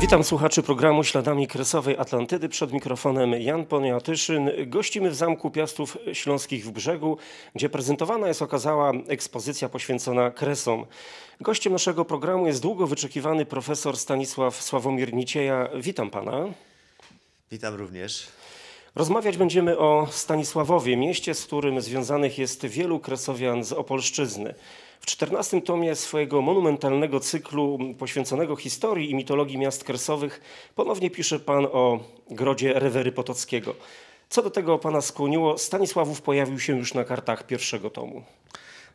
Witam słuchaczy programu Śladami Kresowej Atlantydy. Przed mikrofonem Jan Poniatyszyn. Gościmy w Zamku Piastów Śląskich w Brzegu, gdzie prezentowana jest okazała ekspozycja poświęcona kresom. Gościem naszego programu jest długo wyczekiwany profesor Stanisław Sławomir Nicieja. Witam pana. Witam również. Rozmawiać będziemy o Stanisławowie, mieście, z którym związanych jest wielu kresowian z Opolszczyzny. W czternastym tomie swojego monumentalnego cyklu poświęconego historii i mitologii miast kresowych ponownie pisze pan o grodzie Rewery Potockiego. Co do tego pana skłoniło, Stanisławów pojawił się już na kartach pierwszego tomu.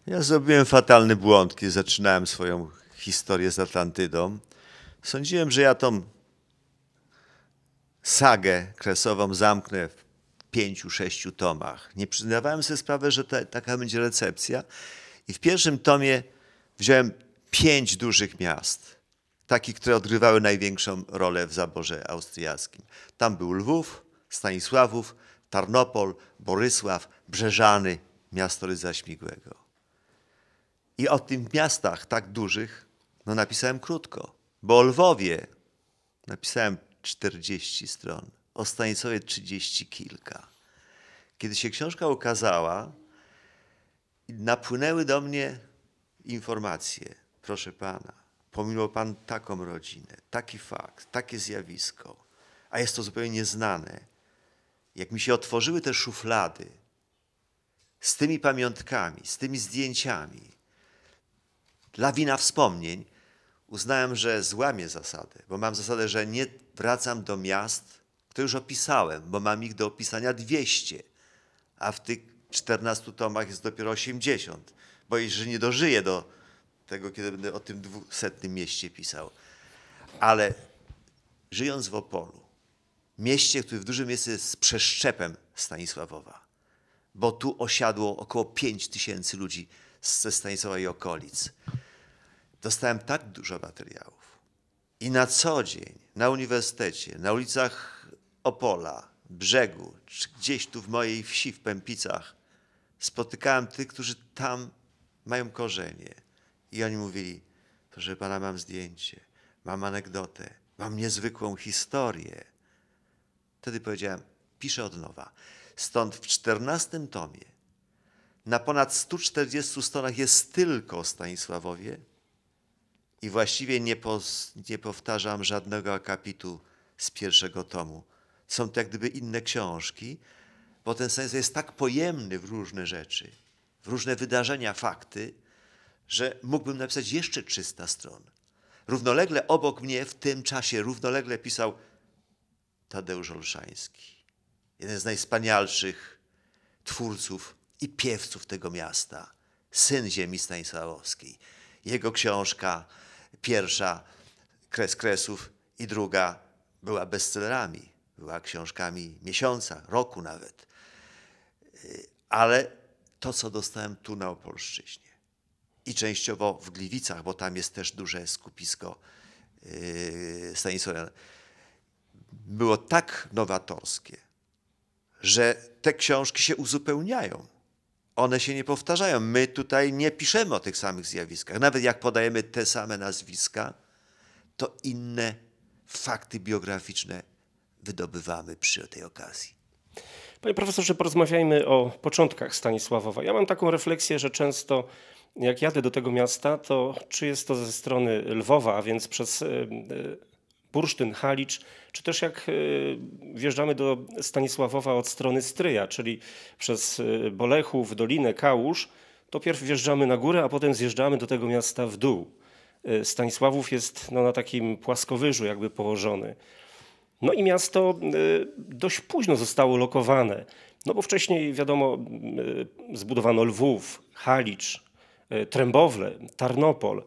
Ja zrobiłem fatalny błąd, kiedy zaczynałem swoją historię z Atlantydą. Sądziłem, że ja tą sagę kresową zamknę w pięciu, sześciu tomach. Nie przyznawałem sobie sprawy, że ta, taka będzie recepcja i w pierwszym tomie wziąłem pięć dużych miast, takich, które odgrywały największą rolę w zaborze austriackim. Tam był Lwów, Stanisławów, Tarnopol, Borysław, Brzeżany, miasto Rydza Śmigłego. I o tych miastach tak dużych no napisałem krótko, bo o Lwowie napisałem 40 stron, o Stanisławie 30 kilka. Kiedy się książka ukazała, napłynęły do mnie informacje, proszę Pana, pomimo Pan taką rodzinę, taki fakt, takie zjawisko, a jest to zupełnie nieznane. Jak mi się otworzyły te szuflady z tymi pamiątkami, z tymi zdjęciami, lawina wspomnień, uznałem, że złamię zasadę, bo mam zasadę, że nie wracam do miast, które już opisałem, bo mam ich do opisania 200, a w tych 14 tomach jest dopiero 80. Boję się, że nie dożyję do tego, kiedy będę o tym dwusetnym mieście pisał. Ale żyjąc w Opolu, mieście, które w dużym mieście jest z przeszczepem Stanisławowa, bo tu osiadło około 5 tysięcy ludzi ze Stanisława i okolic. Dostałem tak dużo materiałów. I na co dzień, na uniwersytecie, na ulicach Opola, Brzegu, czy gdzieś tu w mojej wsi, w Pępicach, spotykałem tych, którzy tam mają korzenie. I oni mówili, proszę pana, mam zdjęcie, mam anegdotę, mam niezwykłą historię. Wtedy powiedziałem, piszę od nowa. Stąd w czternastym tomie na ponad 140 stronach jest tylko o Stanisławowie i właściwie nie, po, nie powtarzam żadnego akapitu z pierwszego tomu. Są to jak gdyby inne książki, bo ten sens jest tak pojemny w różne rzeczy, w różne wydarzenia, fakty, że mógłbym napisać jeszcze 300 stron. Równolegle obok mnie w tym czasie równolegle pisał Tadeusz Olszański, jeden z najwspanialszych twórców i piewców tego miasta, syn ziemi stanisławowskiej. Jego książka pierwsza, Kres Kresów i druga była bestsellerami, była książkami miesiąca, roku nawet. Y, ale to, co dostałem tu na Opolszczyźnie i częściowo w Gliwicach, bo tam jest też duże skupisko y, Stanisława, było tak nowatorskie, że te książki się uzupełniają. One się nie powtarzają. My tutaj nie piszemy o tych samych zjawiskach. Nawet jak podajemy te same nazwiska, to inne fakty biograficzne wydobywamy przy tej okazji. Panie profesorze, porozmawiajmy o początkach Stanisławowa. Ja mam taką refleksję, że często jak jadę do tego miasta, to czy jest to ze strony Lwowa, a więc przez e, e, Bursztyn, Halicz, czy też jak e, wjeżdżamy do Stanisławowa od strony Stryja, czyli przez Bolechów, Dolinę, Kałuż, to pierw wjeżdżamy na górę, a potem zjeżdżamy do tego miasta w dół. Stanisławów jest no, na takim płaskowyżu jakby położony. No i miasto y, dość późno zostało lokowane, no bo wcześniej, wiadomo, y, zbudowano Lwów, Halicz, y, Trębowle, Tarnopol,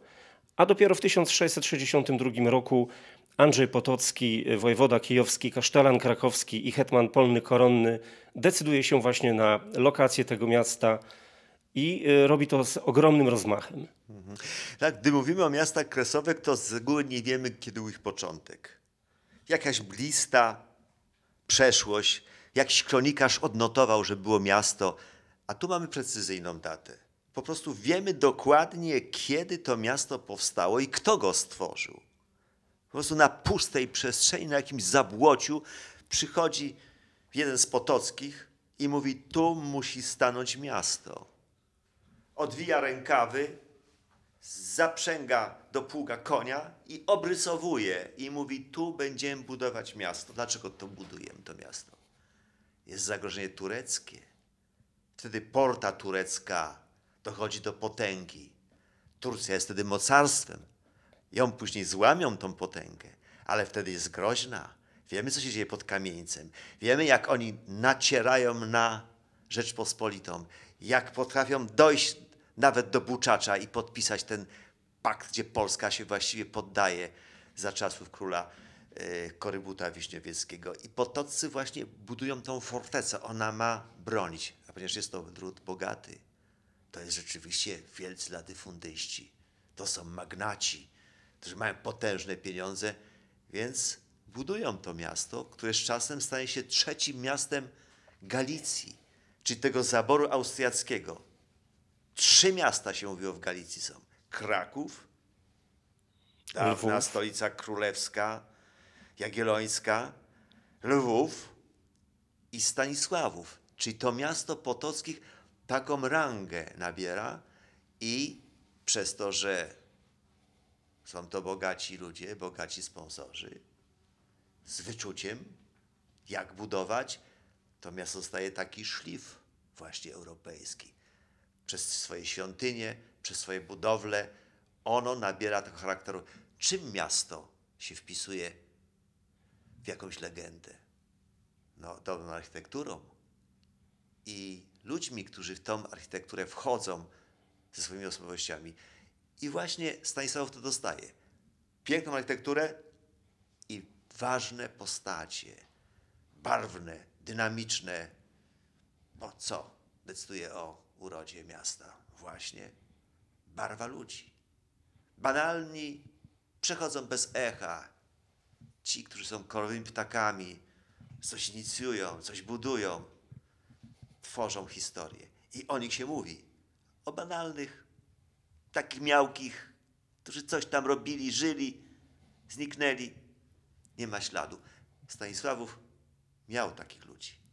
a dopiero w 1662 roku Andrzej Potocki, wojewoda kijowski, kasztelan krakowski i hetman polny koronny decyduje się właśnie na lokację tego miasta i robi to z ogromnym rozmachem. Mhm. Tak, gdy mówimy o miastach kresowych, to z góry nie wiemy, kiedy był ich początek jakaś blista przeszłość, jakiś kronikarz odnotował, że było miasto, a tu mamy precyzyjną datę. Po prostu wiemy dokładnie, kiedy to miasto powstało i kto go stworzył. Po prostu na pustej przestrzeni, na jakimś zabłociu przychodzi jeden z potockich i mówi: Tu musi stanąć miasto. Odwija rękawy, zaprzęga do pługa konia i obrysowuje i mówi, tu będziemy budować miasto. Dlaczego to budujemy, to miasto? Jest zagrożenie tureckie. Wtedy porta turecka dochodzi do potęgi. Turcja jest wtedy mocarstwem. Ją później złamią, tą potęgę, ale wtedy jest groźna. Wiemy, co się dzieje pod kamieńcem. Wiemy, jak oni nacierają na Rzeczpospolitą, jak potrafią dojść nawet do Buczacza i podpisać ten pakt, gdzie Polska się właściwie poddaje za czasów króla e, Korybuta Wiśniowieckiego. I potoccy właśnie budują tą fortecę. Ona ma bronić, a ponieważ jest to drut bogaty, to jest rzeczywiście wielcy latyfundyści. To są magnaci, którzy mają potężne pieniądze, więc budują to miasto, które z czasem stanie się trzecim miastem Galicji, czyli tego zaboru austriackiego. Trzy miasta się mówiło w Galicji są. Kraków, dawna stolica królewska, jagiellońska, Lwów i Stanisławów. Czyli to miasto potockich taką rangę nabiera i przez to, że są to bogaci ludzie, bogaci sponsorzy, z wyczuciem, jak budować, to miasto staje taki szlif właśnie europejski przez swoje świątynie, przez swoje budowle. Ono nabiera tego charakteru. Czym miasto się wpisuje w jakąś legendę? No, dobrą architekturą i ludźmi, którzy w tą architekturę wchodzą ze swoimi osobowościami. I właśnie Stanisław to dostaje. Piękną architekturę i ważne postacie, barwne, dynamiczne, bo co decyduje o urodzie miasta właśnie barwa ludzi. Banalni przechodzą bez echa. Ci, którzy są kolorowymi ptakami, coś inicjują, coś budują, tworzą historię. I o nich się mówi. O banalnych, takich miałkich, którzy coś tam robili, żyli, zniknęli. Nie ma śladu. Stanisławów miał takich ludzi.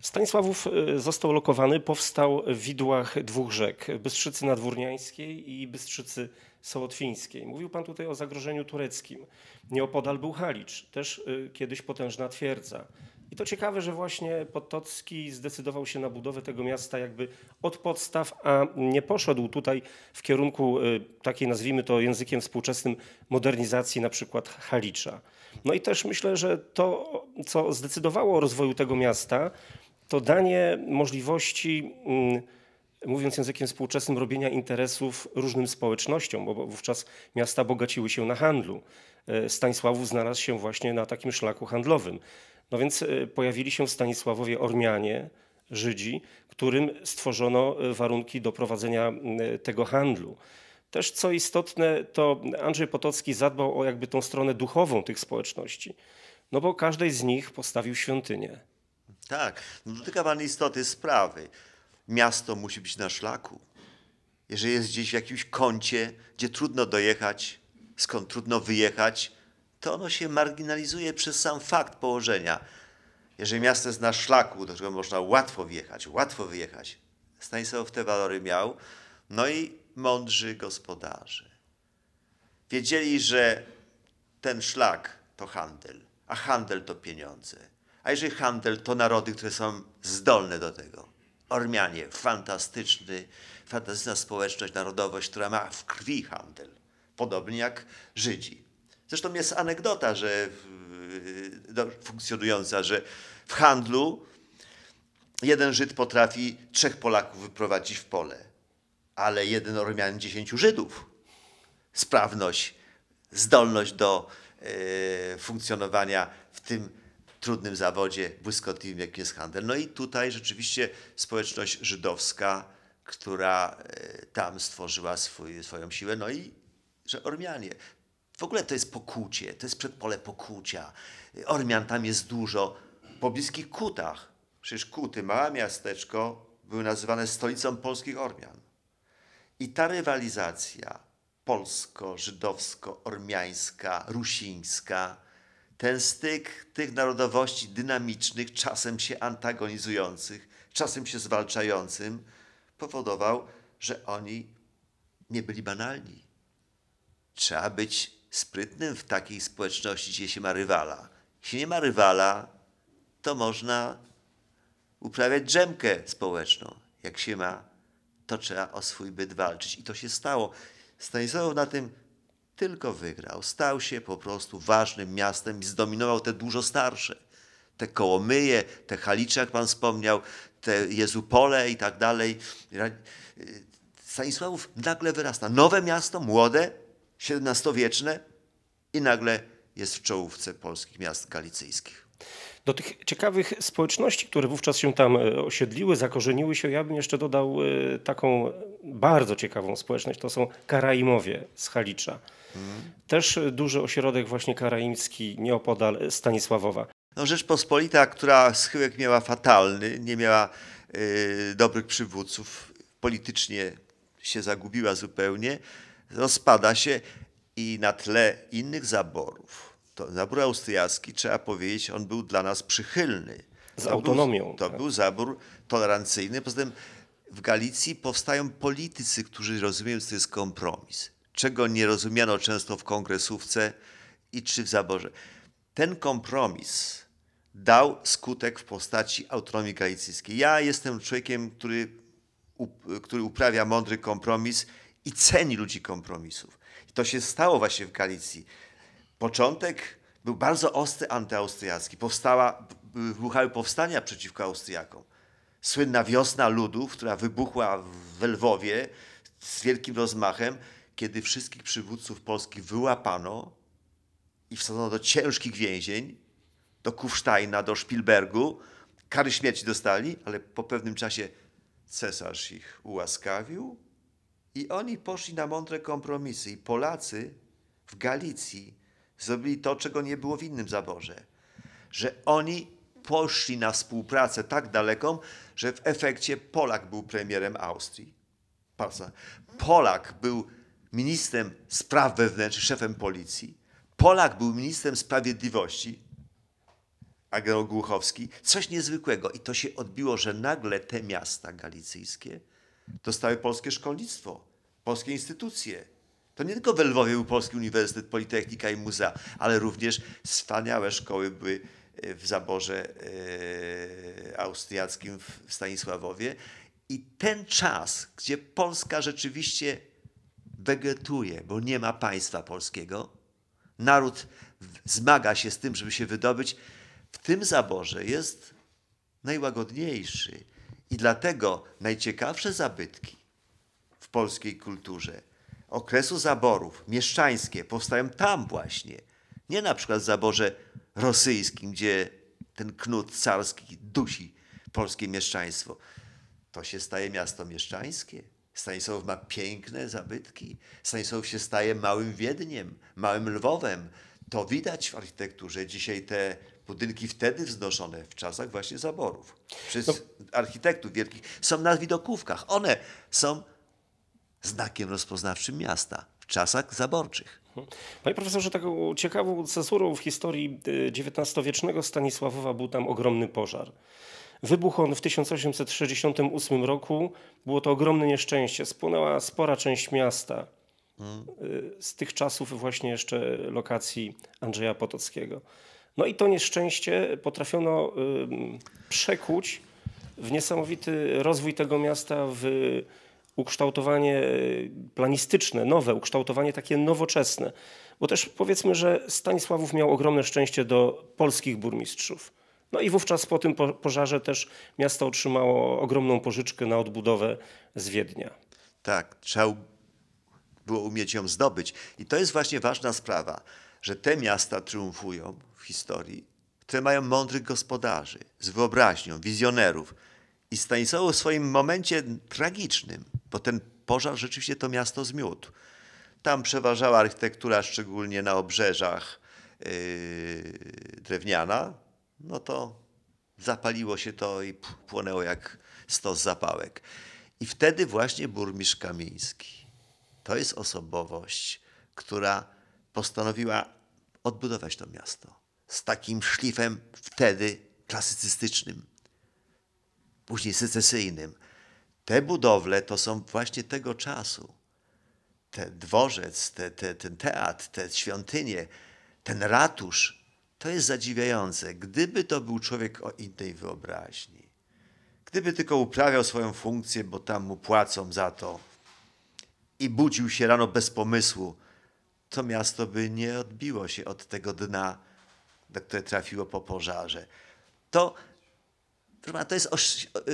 Stanisławów y, został lokowany, powstał w widłach dwóch rzek, Bystrzycy Nadwórniańskiej i Bystrzycy Sołotwińskiej. Mówił Pan tutaj o zagrożeniu tureckim. Nieopodal był Halicz, też y, kiedyś potężna twierdza. I to ciekawe, że właśnie Potocki zdecydował się na budowę tego miasta jakby od podstaw, a nie poszedł tutaj w kierunku y, takiej, nazwijmy to językiem współczesnym, modernizacji na przykład Halicza. No i też myślę, że to, co zdecydowało o rozwoju tego miasta, to danie możliwości, mm, mówiąc językiem współczesnym, robienia interesów różnym społecznościom, bo wówczas miasta bogaciły się na handlu. E, Stanisławów znalazł się właśnie na takim szlaku handlowym. No więc e, pojawili się w Stanisławowie Ormianie, Żydzi, którym stworzono e, warunki do prowadzenia tego handlu. Też co istotne, to Andrzej Potocki zadbał o jakby tą stronę duchową tych społeczności, no bo każdej z nich postawił świątynię. Tak, no dotyka Pan istoty sprawy. Miasto musi być na szlaku. Jeżeli jest gdzieś w jakimś kącie, gdzie trudno dojechać, skąd trudno wyjechać, to ono się marginalizuje przez sam fakt położenia. Jeżeli miasto jest na szlaku, do którego można łatwo wjechać, łatwo wyjechać, Stanisław te walory miał, no i mądrzy gospodarze. Wiedzieli, że ten szlak to handel, a handel to pieniądze. A jeżeli handel, to narody, które są zdolne do tego. Ormianie, fantastyczny, fantastyczna społeczność, narodowość, która ma w krwi handel. Podobnie jak Żydzi. Zresztą jest anegdota, że y, funkcjonująca, że w handlu jeden Żyd potrafi trzech Polaków wyprowadzić w pole ale jeden miałem dziesięciu Żydów. Sprawność, zdolność do e, funkcjonowania w tym trudnym zawodzie, błyskotliwym, jakim jest handel. No i tutaj rzeczywiście społeczność żydowska, która e, tam stworzyła swój, swoją siłę, no i że Ormianie. W ogóle to jest pokucie, to jest przedpole pokucia. Ormian tam jest dużo, po bliskich Kutach. Przecież Kuty, małe miasteczko, były nazywane stolicą polskich Ormian. I ta rywalizacja polsko-żydowsko-ormiańska, rusińska, ten styk tych narodowości dynamicznych, czasem się antagonizujących, czasem się zwalczającym, powodował, że oni nie byli banalni. Trzeba być sprytnym w takiej społeczności, gdzie się ma rywala. Jeśli nie ma rywala, to można uprawiać drzemkę społeczną. Jak się ma to trzeba o swój byt walczyć. I to się stało. Stanisław na tym tylko wygrał. Stał się po prostu ważnym miastem i zdominował te dużo starsze. Te Kołomyje, te Halicze, jak pan wspomniał, te Jezupole i tak dalej. Stanisławów nagle wyrasta. Nowe miasto, młode, XVII-wieczne i nagle jest w czołówce polskich miast galicyjskich. Do tych ciekawych społeczności, które wówczas się tam e, osiedliły, zakorzeniły się, ja bym jeszcze dodał e, taką bardzo ciekawą społeczność. To są Karaimowie z Halicza. Hmm. Też duży ośrodek właśnie karaimski nieopodal Stanisławowa. No Rzeczpospolita, która schyłek miała fatalny, nie miała y, dobrych przywódców, politycznie się zagubiła zupełnie, rozpada się i na tle innych zaborów, to zabór austriacki, trzeba powiedzieć, on był dla nas przychylny. Z to autonomią. Był, to tak. był zabór tolerancyjny. Poza tym w Galicji powstają politycy, którzy rozumieją, co to jest kompromis. Czego nie rozumiano często w kongresówce i czy w zaborze. Ten kompromis dał skutek w postaci autonomii galicyjskiej. Ja jestem człowiekiem, który, który uprawia mądry kompromis i ceni ludzi kompromisów. I to się stało właśnie w Galicji. Początek był bardzo ostry antyaustriacki. Powstała, wybuchały powstania przeciwko Austriakom. Słynna wiosna ludów, która wybuchła w Lwowie z wielkim rozmachem, kiedy wszystkich przywódców Polski wyłapano i wsadzono do ciężkich więzień, do Kufsteina, do Spielbergu. Kary śmierci dostali, ale po pewnym czasie cesarz ich ułaskawił i oni poszli na mądre kompromisy. I Polacy w Galicji Zrobili to, czego nie było w innym zaborze. Że oni poszli na współpracę tak daleką, że w efekcie Polak był premierem Austrii. Polak był ministrem spraw wewnętrznych, szefem policji. Polak był ministrem sprawiedliwości, Agro Głuchowski. Coś niezwykłego. I to się odbiło, że nagle te miasta galicyjskie dostały polskie szkolnictwo, polskie instytucje. To nie tylko w Lwowie był Polski Uniwersytet, Politechnika i Muzea, ale również wspaniałe szkoły były e, w zaborze e, austriackim w Stanisławowie. I ten czas, gdzie Polska rzeczywiście wegetuje, bo nie ma państwa polskiego, naród zmaga się z tym, żeby się wydobyć, w tym zaborze jest najłagodniejszy. I dlatego najciekawsze zabytki w polskiej kulturze okresu zaborów mieszczańskie powstają tam właśnie. Nie na przykład w zaborze rosyjskim, gdzie ten knut carski dusi polskie mieszczaństwo. To się staje miasto mieszczańskie. Stanisław ma piękne zabytki. Stanisław się staje małym Wiedniem, małym Lwowem. To widać w architekturze. Dzisiaj te budynki wtedy wznoszone, w czasach właśnie zaborów, przez no. architektów wielkich, są na widokówkach. One są znakiem rozpoznawczym miasta w czasach zaborczych. Mhm. Panie profesorze, taką ciekawą cezurą w historii y, XIX-wiecznego Stanisławowa był tam ogromny pożar. Wybuchł on w 1868 roku. Było to ogromne nieszczęście. Spłonęła spora część miasta. Hmm. Z tych czasów właśnie jeszcze lokacji Andrzeja Potockiego. No i to nieszczęście potrafiono przekuć w niesamowity rozwój tego miasta, w ukształtowanie e, planistyczne, nowe, ukształtowanie takie nowoczesne. Bo też powiedzmy, że Stanisławów miał ogromne szczęście do polskich burmistrzów. No i wówczas po tym pożarze też miasto otrzymało ogromną pożyczkę na odbudowę z Wiednia. Tak, trzeba było umieć ją zdobyć. I to jest właśnie ważna sprawa, że te miasta triumfują w historii, które mają mądrych gospodarzy z wyobraźnią, wizjonerów, i Stanisław w swoim momencie tragicznym, bo ten pożar rzeczywiście to miasto zmiótł. Tam przeważała architektura, szczególnie na obrzeżach yy, drewniana. No to zapaliło się to i płonęło jak stos zapałek. I wtedy właśnie burmistrz Kamiński to jest osobowość, która postanowiła odbudować to miasto z takim szlifem wtedy klasycystycznym później secesyjnym. Te budowle to są właśnie tego czasu. Ten dworzec, te, te, ten teatr, te świątynie, ten ratusz. To jest zadziwiające. Gdyby to był człowiek o innej wyobraźni, gdyby tylko uprawiał swoją funkcję, bo tam mu płacą za to i budził się rano bez pomysłu, to miasto by nie odbiło się od tego dna, do które trafiło po pożarze. To Proszę to jest o,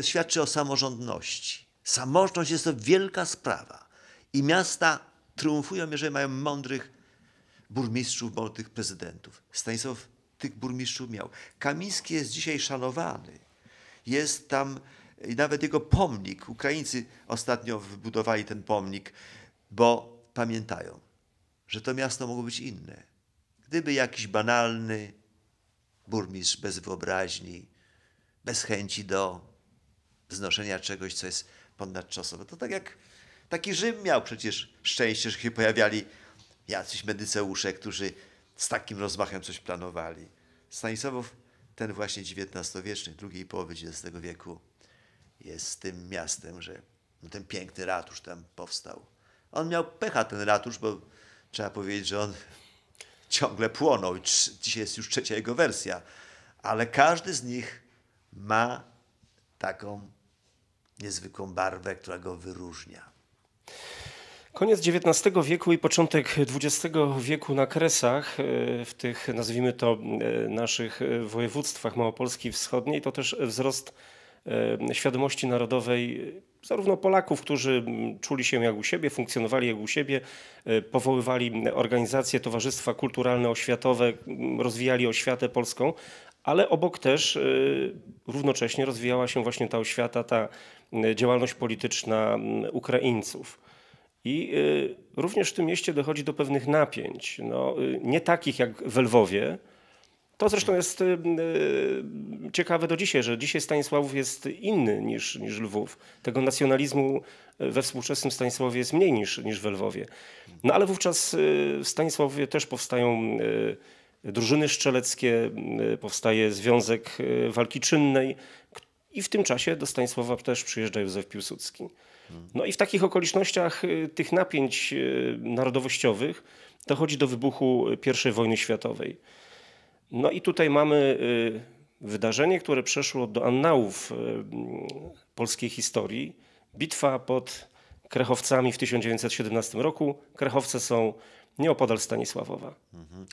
świadczy o samorządności. Samorządność jest to wielka sprawa. I miasta triumfują, jeżeli mają mądrych burmistrzów, mądrych prezydentów. Stanisław tych burmistrzów miał. Kamiński jest dzisiaj szanowany. Jest tam nawet jego pomnik. Ukraińcy ostatnio wybudowali ten pomnik, bo pamiętają, że to miasto mogło być inne. Gdyby jakiś banalny burmistrz bez wyobraźni, bez chęci do znoszenia czegoś, co jest ponadczasowe. To tak jak taki Rzym miał przecież szczęście, że się pojawiali jacyś medyceusze, którzy z takim rozmachem coś planowali. Stanisław, ten właśnie XIX-wieczny, drugiej połowy XIX wieku, jest tym miastem, że no ten piękny ratusz tam powstał. On miał pecha ten ratusz, bo trzeba powiedzieć, że on ciągle płonął. Dzisiaj jest już trzecia jego wersja, ale każdy z nich ma taką niezwykłą barwę, która go wyróżnia. Koniec XIX wieku i początek XX wieku na Kresach, e, w tych nazwijmy to e, naszych e, województwach Małopolski Wschodniej, to też wzrost świadomości narodowej zarówno Polaków, którzy czuli się jak u siebie, funkcjonowali jak u siebie, powoływali organizacje, towarzystwa kulturalne, oświatowe, rozwijali oświatę polską, ale obok też y, równocześnie rozwijała się właśnie ta oświata, ta y, działalność polityczna mm, Ukraińców. I y, również w tym mieście dochodzi do pewnych napięć, no, nie takich jak w Lwowie, to zresztą jest ciekawe do dzisiaj, że dzisiaj Stanisławów jest inny niż, niż Lwów. Tego nacjonalizmu we współczesnym Stanisławie jest mniej niż, niż we Lwowie. No ale wówczas w Stanisławowie też powstają drużyny strzeleckie, y, powstaje Związek y, Walki Czynnej i w tym czasie do Stanisława też przyjeżdża Józef Piłsudski. No i w takich okolicznościach y, tych napięć narodowościowych dochodzi do wybuchu I wojny światowej. No i tutaj mamy wydarzenie, które przeszło do annałów polskiej historii. Bitwa pod Krechowcami w 1917 roku. Krechowce są nieopodal Stanisławowa. Mhm.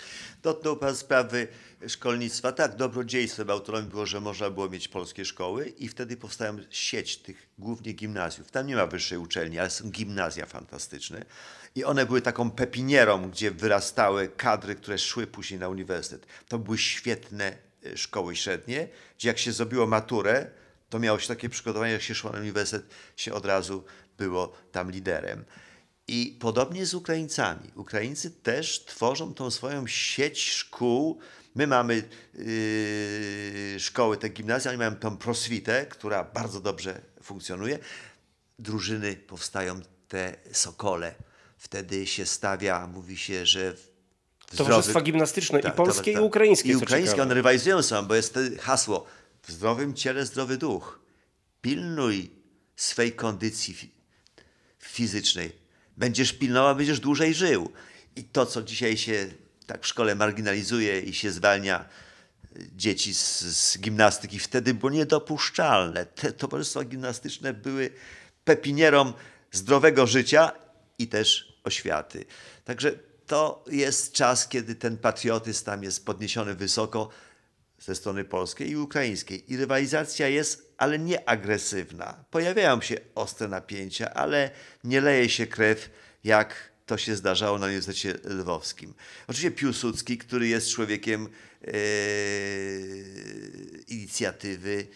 Dotknął Pan sprawy szkolnictwa. Tak, dobrodziejstwem autonomii było, że można było mieć polskie szkoły i wtedy powstała sieć tych głównie gimnazjów. Tam nie ma wyższej uczelni, ale są gimnazja fantastyczne. I one były taką pepinierą, gdzie wyrastały kadry, które szły później na uniwersytet. To były świetne e, szkoły średnie, gdzie jak się zrobiło maturę, to miało się takie przygotowanie, jak się szło na uniwersytet, się od razu było tam liderem. I podobnie z Ukraińcami. Ukraińcy też tworzą tą swoją sieć szkół. My mamy yy, szkoły, te gimnazja, oni mają tą proswitę, która bardzo dobrze funkcjonuje. Drużyny powstają te sokole. Wtedy się stawia, mówi się, że Towarzystwa gimnastyczne i tak, polskie, i ukraińskie. I ukraińskie, one rywalizują sam, bo jest hasło w zdrowym ciele zdrowy duch. Pilnuj swej kondycji fizycznej. Będziesz pilnował, będziesz dłużej żył. I to, co dzisiaj się tak w szkole marginalizuje i się zwalnia e, dzieci z, z gimnastyki, wtedy było niedopuszczalne. Te towarzystwa gimnastyczne były pepinierą zdrowego życia i też oświaty. Także to jest czas, kiedy ten patriotyzm tam jest podniesiony wysoko ze strony polskiej i ukraińskiej. I rywalizacja jest ale nie agresywna. Pojawiają się ostre napięcia, ale nie leje się krew jak to się zdarzało na Uniwersytecie Lwowskim. Oczywiście Piłsudski, który jest człowiekiem yy, inicjatywy,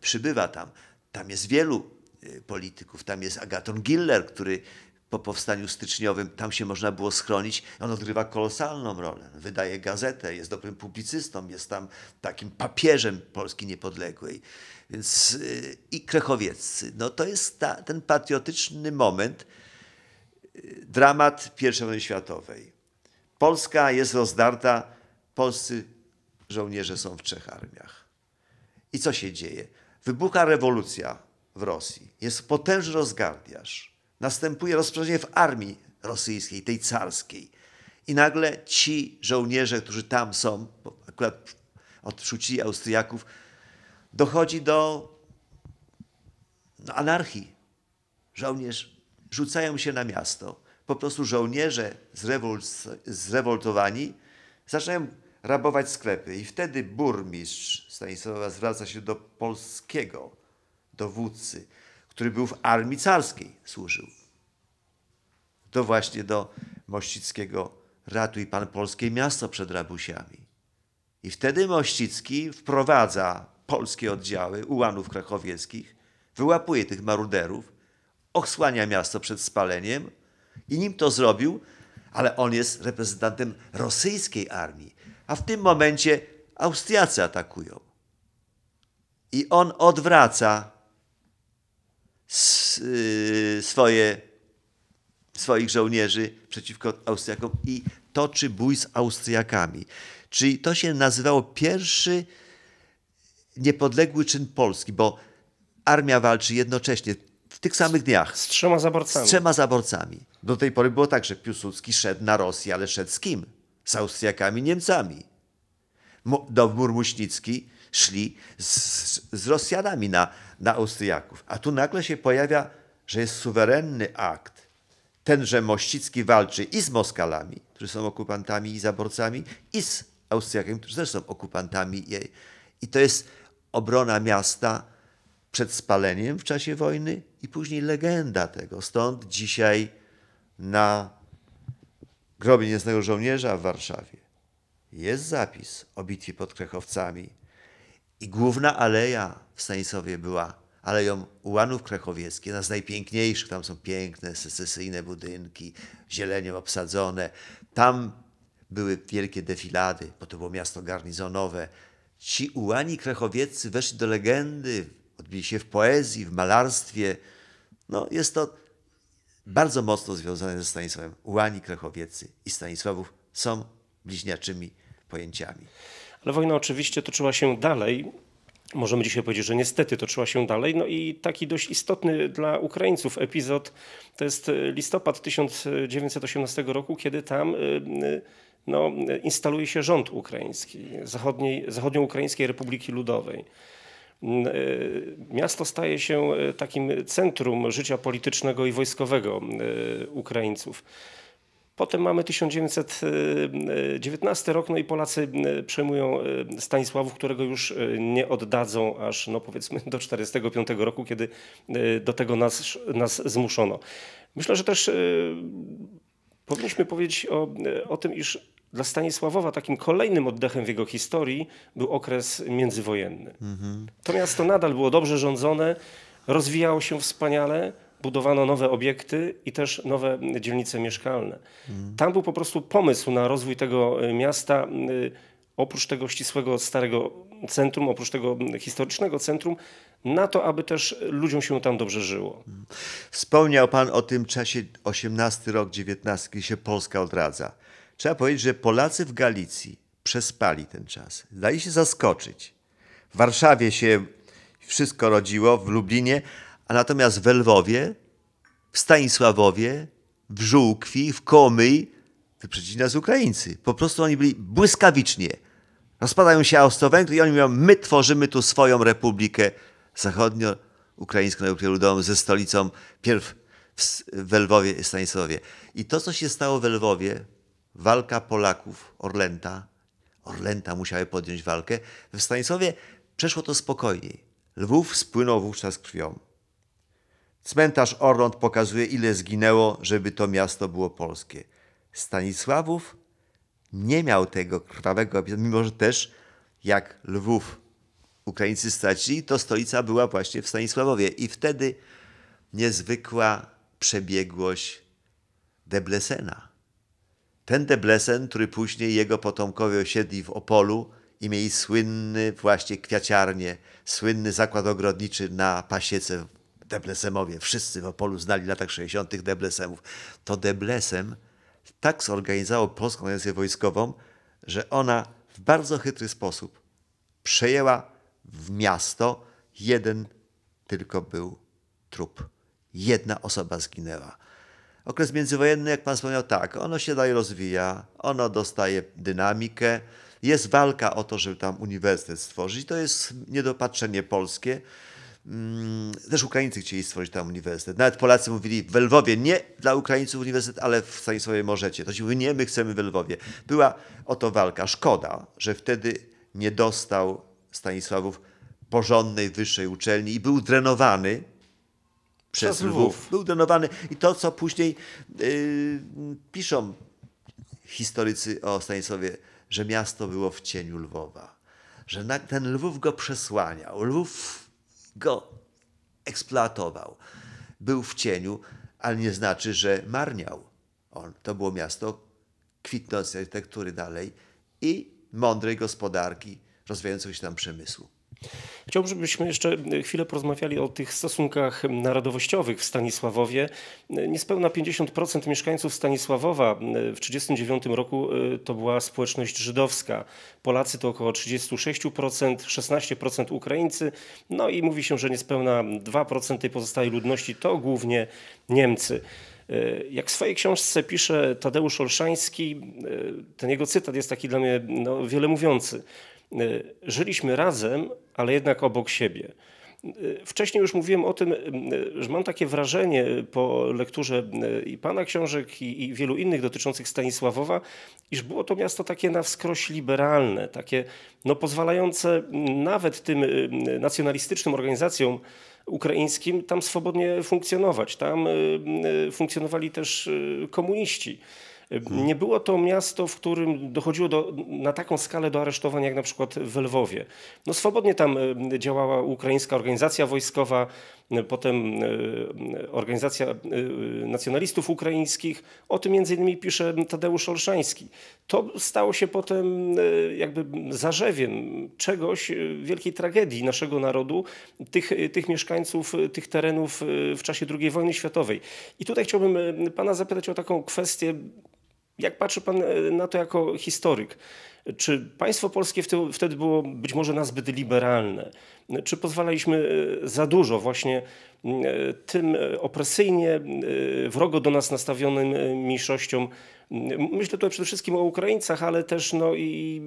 przybywa tam. Tam jest wielu e, polityków. Tam jest Agaton Giller, który po powstaniu styczniowym, tam się można było schronić. On odgrywa kolosalną rolę. Wydaje gazetę, jest dobrym publicystą, jest tam takim papieżem Polski niepodległej. Więc yy, i Krechowieccy. No to jest ta, ten patriotyczny moment, y, dramat I wojny światowej. Polska jest rozdarta, polscy żołnierze są w trzech armiach. I co się dzieje? Wybucha rewolucja w Rosji. Jest potężny rozgardiarz następuje rozproszenie w armii rosyjskiej, tej carskiej. I nagle ci żołnierze, którzy tam są, bo akurat odrzucili Austriaków, dochodzi do no, anarchii. Żołnierz rzucają się na miasto. Po prostu żołnierze zrewol- zrewoltowani zaczynają rabować sklepy. I wtedy burmistrz Stanisława zwraca się do polskiego dowódcy który był w armii carskiej, służył. To właśnie do Mościckiego ratuj Pan polskie miasto przed rabusiami. I wtedy Mościcki wprowadza polskie oddziały ułanów krakowieckich, wyłapuje tych maruderów, ochłania miasto przed spaleniem i nim to zrobił, ale on jest reprezentantem rosyjskiej armii. A w tym momencie Austriacy atakują. I on odwraca Y, swoje, swoich żołnierzy przeciwko Austriakom i toczy bój z Austriakami. Czyli to się nazywało pierwszy niepodległy czyn Polski, bo armia walczy jednocześnie w tych samych dniach. Z trzema zaborcami. Z trzema zaborcami. Do tej pory było tak, że Piłsudski szedł na Rosję, ale szedł z kim? Z Austriakami, Niemcami. Do Murmuśnicki szli z, z Rosjanami na, na Austriaków. A tu nagle się pojawia, że jest suwerenny akt. ten, że Mościcki walczy i z Moskalami, którzy są okupantami i zaborcami, i z Austriakami, którzy też są okupantami. I, i to jest obrona miasta przed spaleniem w czasie wojny i później legenda tego. Stąd dzisiaj na grobie nieznanego Żołnierza w Warszawie jest zapis o bitwie pod Krechowcami i główna aleja w Stanisławie była aleją Ułanów Krakowieckie, jedna z najpiękniejszych. Tam są piękne, secesyjne budynki, zielenią obsadzone. Tam były wielkie defilady, bo to było miasto garnizonowe. Ci Ułani Krakowieccy weszli do legendy, odbili się w poezji, w malarstwie. No, jest to bardzo mocno związane ze Stanisławem. Ułani Krakowieccy i Stanisławów są bliźniaczymi pojęciami ale wojna oczywiście toczyła się dalej. Możemy dzisiaj powiedzieć, że niestety toczyła się dalej. No i taki dość istotny dla Ukraińców epizod to jest e, listopad 1918 roku, kiedy tam e, e, no, instaluje się rząd ukraiński, zachodniej, zachodnioukraińskiej Republiki Ludowej. Miasto staje się takim centrum życia politycznego i wojskowego Ukraińców. Potem mamy 1919 rok, no i Polacy e, przejmują e, Stanisławów, którego już e, nie oddadzą aż no powiedzmy do 1945 roku, kiedy do tego nas, nas zmuszono. Myślę, że też powinniśmy powiedzieć o, o tym, iż dla Stanisławowa takim kolejnym oddechem w jego historii był okres międzywojenny. Mhm. To miasto nadal było dobrze rządzone, rozwijało się wspaniale, budowano nowe obiekty i też nowe dzielnice mieszkalne. Tam był po prostu pomysł na rozwój tego e, miasta. E, oprócz tego ścisłego starego centrum, oprócz tego historycznego centrum, na to, aby też ludziom się tam dobrze żyło. Wspomniał Pan o tym czasie 18 rok, 19, kiedy się Polska odradza. Trzeba powiedzieć, że Polacy w Galicji przespali ten czas. Dali się zaskoczyć. W Warszawie się wszystko rodziło, w Lublinie, a natomiast w Lwowie, w Stanisławowie, w Żółkwi, w Komyj, wyprzedzili nas Ukraińcy. Po prostu oni byli błyskawicznie. Rozpadają się Austro-Węgry i oni mówią, my tworzymy tu swoją republikę zachodnio-ukraińską republikę ludową ze stolicą pierw w Lwowie i Stanisławowie. I to, co się stało w Lwowie, walka Polaków, Orlęta, Orlęta musiały podjąć walkę, w Stanisławie przeszło to spokojniej. Lwów spłynął wówczas krwią. Cmentarz Orląt pokazuje, ile zginęło, żeby to miasto było polskie. Stanisławów nie miał tego krwawego opisu, mimo że też jak Lwów Ukraińcy stracili, to stolica była właśnie w Stanisławowie. I wtedy niezwykła przebiegłość Deblesena. Ten Deblesen, który później jego potomkowie osiedli w Opolu i mieli słynny właśnie kwiaciarnię, słynny zakład ogrodniczy na Pasiece Deblesemowie, wszyscy w Opolu znali w latach 60. Deblesemów, to Deblesem tak zorganizował Polską Agencję Wojskową, że ona w bardzo chytry sposób przejęła w miasto jeden tylko był trup. Jedna osoba zginęła. Okres międzywojenny, jak pan wspomniał, tak, ono się dalej rozwija, ono dostaje dynamikę, jest walka o to, żeby tam uniwersytet stworzyć. To jest niedopatrzenie polskie. Mm, też Ukraińcy chcieli stworzyć tam uniwersytet. Nawet Polacy mówili w Lwowie nie dla Ukraińców uniwersytet, ale w Stanisławie możecie. To się mówi, nie, my chcemy w Lwowie. Była o to walka. Szkoda, że wtedy nie dostał Stanisławów porządnej wyższej uczelni i był drenowany przez Lwów. Lwów. Był drenowany i to, co później yy, piszą historycy o Stanisławie, że miasto było w cieniu Lwowa. Że ten Lwów go przesłaniał. Lwów go eksploatował. Był w cieniu, ale nie znaczy, że marniał. On, to było miasto kwitnącej architektury dalej i mądrej gospodarki, rozwijającego się tam przemysłu. Chciałbym, żebyśmy jeszcze e, chwilę porozmawiali o tych stosunkach narodowościowych w Stanisławowie. E, niespełna 50% mieszkańców Stanisławowa w 1939 roku e, to była społeczność żydowska. Polacy to około 36%, 16% Ukraińcy, no i mówi się, że niespełna 2% tej pozostałej ludności to głównie Niemcy. Jak w swojej książce pisze Tadeusz Olszański, ten jego cytat jest taki dla mnie no, wiele mówiący. E, żyliśmy razem, ale jednak obok siebie. E, wcześniej już mówiłem o tym, e, że mam takie wrażenie po lekturze i pana książek, i, i, wielu innych dotyczących Stanisławowa, iż było to miasto takie na wskroś liberalne, takie no, pozwalające nawet tym nacjonalistycznym organizacjom ukraińskim tam swobodnie funkcjonować. Tam funkcjonowali też komuniści. Hmm. Nie było to miasto, w którym dochodziło do, na taką skalę do aresztowań jak na przykład w Lwowie. No, swobodnie tam e, działała ukraińska organizacja wojskowa, e, potem e, organizacja nacjonalistów ukraińskich. O tym między innymi pisze Tadeusz Olszański. To stało się potem jakby zarzewiem czegoś, wielkiej tragedii naszego narodu, tych, tych mieszkańców, tych terenów w czasie II wojny światowej. I tutaj chciałbym pana zapytać o taką kwestię jak patrzy pan e, na to jako historyk, czy państwo polskie wtedy było być może nazbyt liberalne? Czy pozwalaliśmy e, za dużo właśnie e, tym opresyjnie, wrogo do nas nastawionym mniejszościom? Myślę tutaj przede wszystkim o Ukraińcach, ale też no i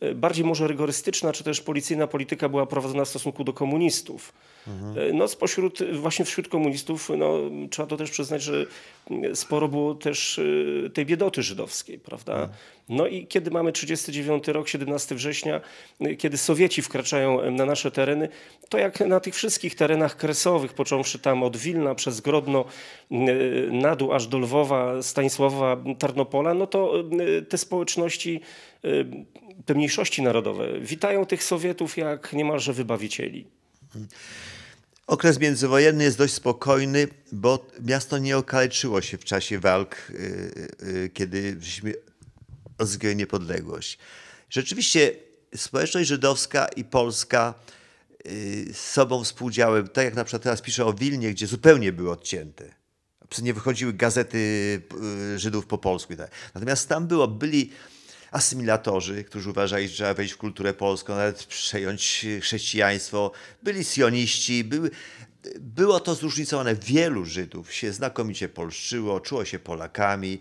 E, bardziej może rygorystyczna, czy też policyjna polityka była prowadzona w stosunku do komunistów. Mhm. E, no spośród, właśnie wśród komunistów, no, trzeba to też przyznać, że sporo było też e, tej biedoty żydowskiej, prawda? Mhm. No i kiedy mamy 39 rok, 17 września, kiedy Sowieci wkraczają na nasze tereny, to jak na tych wszystkich terenach kresowych, począwszy tam od Wilna, przez Grodno, na dół aż do Lwowa, Stanisława, Tarnopola, no to te społeczności te mniejszości narodowe witają tych Sowietów jak niemalże wybawicieli. Okres międzywojenny jest dość spokojny, bo miasto nie okaleczyło się w czasie walk, y, y, y, kiedy żeśmy odzyskali niepodległość. Rzeczywiście społeczność żydowska i polska z sobą współdziałały, tak jak na przykład teraz piszę o Wilnie, gdzie zupełnie były odcięte. Nie wychodziły gazety Żydów po polsku. Tak Natomiast tam było, byli asymilatorzy, którzy uważali, że trzeba wejść w kulturę polską, nawet przejąć chrześcijaństwo, byli sioniści, były, było to zróżnicowane. Wielu Żydów się znakomicie polszczyło, czuło się Polakami.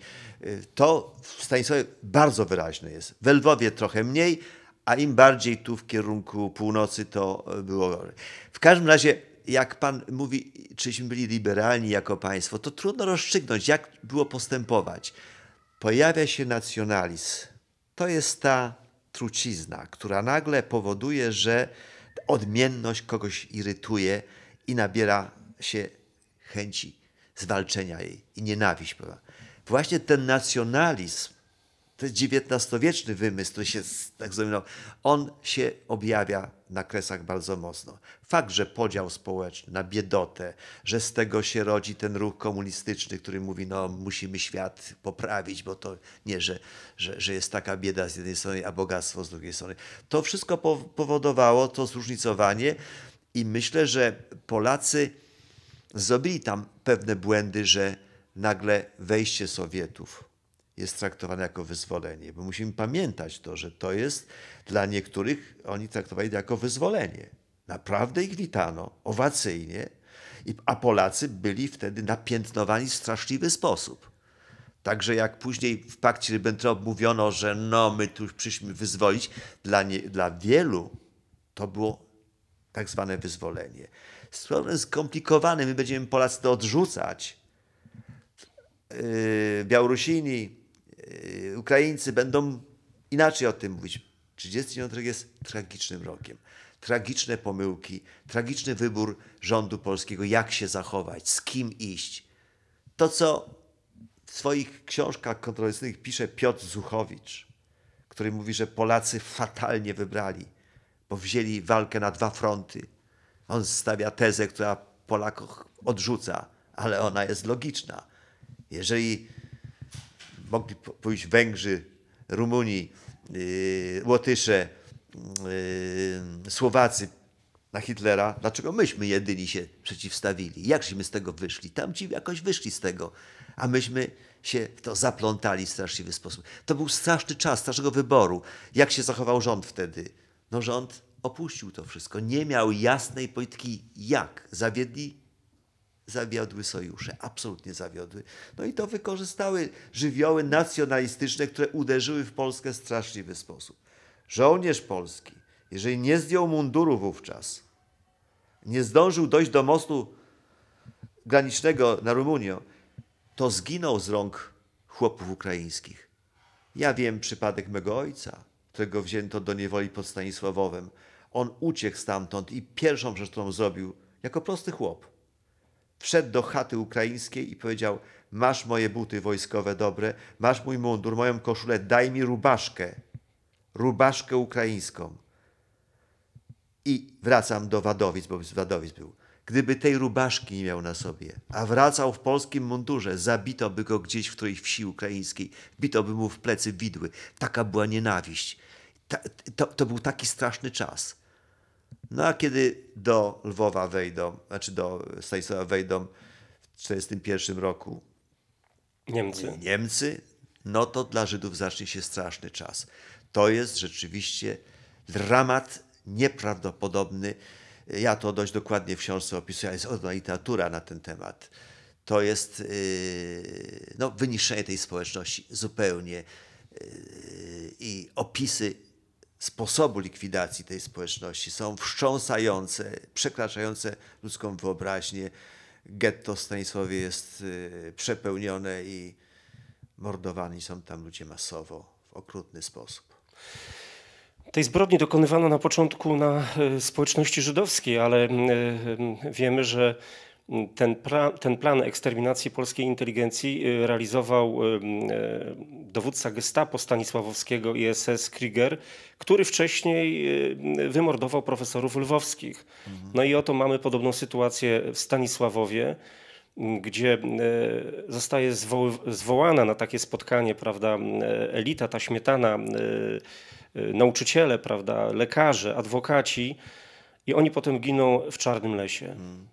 To w Stanisławie bardzo wyraźne jest. W Lwowie trochę mniej, a im bardziej tu w kierunku północy to było. W każdym razie, jak pan mówi, czyśmy byli liberalni jako państwo, to trudno rozstrzygnąć, jak było postępować. Pojawia się nacjonalizm to jest ta trucizna, która nagle powoduje, że odmienność kogoś irytuje i nabiera się chęci zwalczenia jej i nienawiść. Właśnie ten nacjonalizm, to jest XIX-wieczny wymysł, który się tak zdominował, on się objawia na Kresach bardzo mocno. Fakt, że podział społeczny na biedotę, że z tego się rodzi ten ruch komunistyczny, który mówi, no musimy świat poprawić, bo to nie, że, że, że jest taka bieda z jednej strony, a bogactwo z drugiej strony. To wszystko powodowało to zróżnicowanie i myślę, że Polacy zrobili tam pewne błędy, że nagle wejście Sowietów jest traktowane jako wyzwolenie, bo musimy pamiętać to, że to jest dla niektórych oni traktowali jako wyzwolenie. Naprawdę ich witano owacyjnie, a Polacy byli wtedy napiętnowani w straszliwy sposób. Także jak później w pakcie Ribbentrop mówiono, że no my tu przyszliśmy wyzwolić, dla, nie, dla wielu to było tak zwane wyzwolenie. Problem skomplikowany, my będziemy Polacy to odrzucać. Yy, Białorusini, Y, Ukraińcy będą inaczej o tym mówić. 39 rok jest tragicznym rokiem. Tragiczne pomyłki, tragiczny wybór rządu polskiego, jak się zachować, z kim iść. To, co w swoich książkach kontrowersyjnych pisze Piotr Zuchowicz, który mówi, że Polacy fatalnie wybrali, bo wzięli walkę na dwa fronty. On stawia tezę, która Polaków odrzuca, ale ona jest logiczna. Jeżeli mogli pójść Węgrzy, Rumuni, yy, Łotysze, yy, Słowacy na Hitlera. Dlaczego myśmy jedyni się przeciwstawili? Jakśmy z tego wyszli? Tamci jakoś wyszli z tego, a myśmy się w to zaplątali w straszliwy sposób. To był straszny czas, strasznego wyboru. Jak się zachował rząd wtedy? No rząd opuścił to wszystko. Nie miał jasnej polityki, jak zawiedli zawiodły sojusze, absolutnie zawiodły. No i to wykorzystały żywioły nacjonalistyczne, które uderzyły w Polskę w straszliwy sposób. Żołnierz polski, jeżeli nie zdjął munduru wówczas, nie zdążył dojść do mostu granicznego na Rumunię, to zginął z rąk chłopów ukraińskich. Ja wiem przypadek mego ojca, którego wzięto do niewoli pod Stanisławowem. On uciekł stamtąd i pierwszą rzecz, którą zrobił, jako prosty chłop, wszedł do chaty ukraińskiej i powiedział: Masz moje buty wojskowe dobre, masz mój mundur, moją koszulę, daj mi rubaszkę, rubaszkę ukraińską. I wracam do Wadowic, bo Wadowic był. Gdyby tej rubaszki nie miał na sobie, a wracał w polskim mundurze, zabito by go gdzieś w którejś wsi ukraińskiej, bito by mu w plecy widły. Taka była nienawiść. Ta, to, to był taki straszny czas. No a kiedy do Lwowa wejdą, znaczy do Stanisława wejdą w 1941 roku Niemcy. Niemcy, no to dla Żydów zacznie się straszny czas. To jest rzeczywiście dramat nieprawdopodobny. Ja to dość dokładnie w książce opisuję, jest odna literatura na ten temat. To jest yy, no, wyniszczenie tej społeczności zupełnie yy, i opisy sposobu likwidacji tej społeczności są wstrząsające, przekraczające ludzką wyobraźnię. Getto w Stanisławie jest y, przepełnione i mordowani są tam ludzie masowo w okrutny sposób. Tej zbrodni dokonywano na początku na y, społeczności żydowskiej, ale y, wiemy, że ten, pra, ten plan eksterminacji polskiej inteligencji y, realizował y, y, dowódca gestapo Stanisławowskiego i SS Krieger, który wcześniej wymordował profesorów lwowskich. Mhm. No i oto mamy podobną sytuację w Stanisławowie gdzie zostaje zwo zwołana na takie spotkanie, prawda, elita, ta śmietana, nauczyciele, prawda, lekarze, adwokaci i oni potem giną w czarnym lesie. Mhm